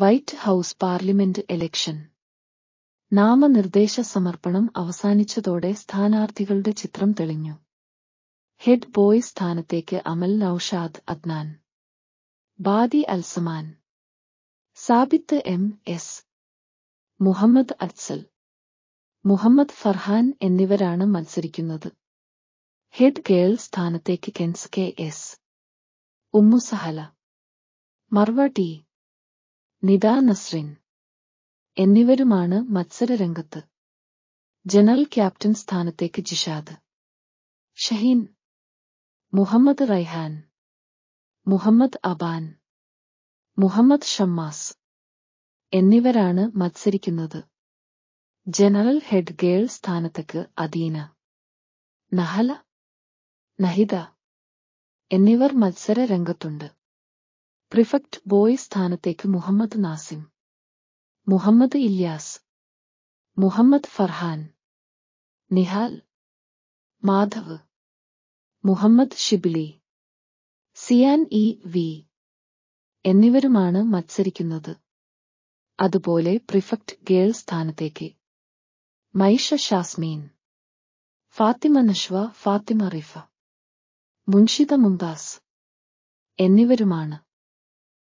white house parliament election നാമനിർദ്ദേശ സമർപ്പണം അവസാനിച്ചതോടെ സ്ഥാനാർത്ഥികളുടെ ചിത്രം തെളിഞ്ഞു ഹെഡ് ബോയ് സ്ഥാനത്തേക്ക് അമൽ നൌഷാദ് അദ്നാൻ ബാദി അൽസമാൻ സാബിത്ത് എം എസ് മുഹമ്മദ് അഫ്സൽ മുഹമ്മദ് ഫർഹാൻ എന്നിവരാണ് മത്സരിക്കുന്നത് ഹെഡ് ഗേൾ സ്ഥാനത്തേക്ക് Kens K S Ummusahala Marva T Nida Nasrin എന്നിവരുമാണ് രംഗത്ത് ജനറൽ ക്യാപ്റ്റൻ സ്ഥാനത്തേക്ക് ജിഷാദ് ഷഹീൻ മുഹമ്മദ് റൈഹാൻ മുഹമ്മദ് അബാൻ മുഹമ്മദ് ഷമ്മാസ് എന്നിവരാണ് മത്സരിക്കുന്നത് ജനറൽ ഹെഡ് ഗേൾ സ്ഥാനത്തേക്ക് അദീന നഹല നഹിദ എന്നിവർ മത്സര രംഗത്തുണ്ട് പ്രിഫക്ട് ബോയ് സ്ഥാനത്തേക്ക് മുഹമ്മദ് നാസിം മുഹമ്മദ് ഇല്യാസ് മുഹമ്മദ് ഫർഹാൻ നിഹാൽ മാധവ് മുഹമ്മദ് ഷിബിലി സിയാൻ ഇ വി എന്നിവരുമാണ് മത്സരിക്കുന്നത് അതുപോലെ പ്രിഫക്ട് ഗേൾ സ്ഥാനത്തേക്ക് മൈഷ ഷാസ്മീൻ ഫാത്തിമ നഷ്വ ഫാത്തിമ റിഫ മുൻഷിദ മുംതാസ് എന്നിവരുമാണ്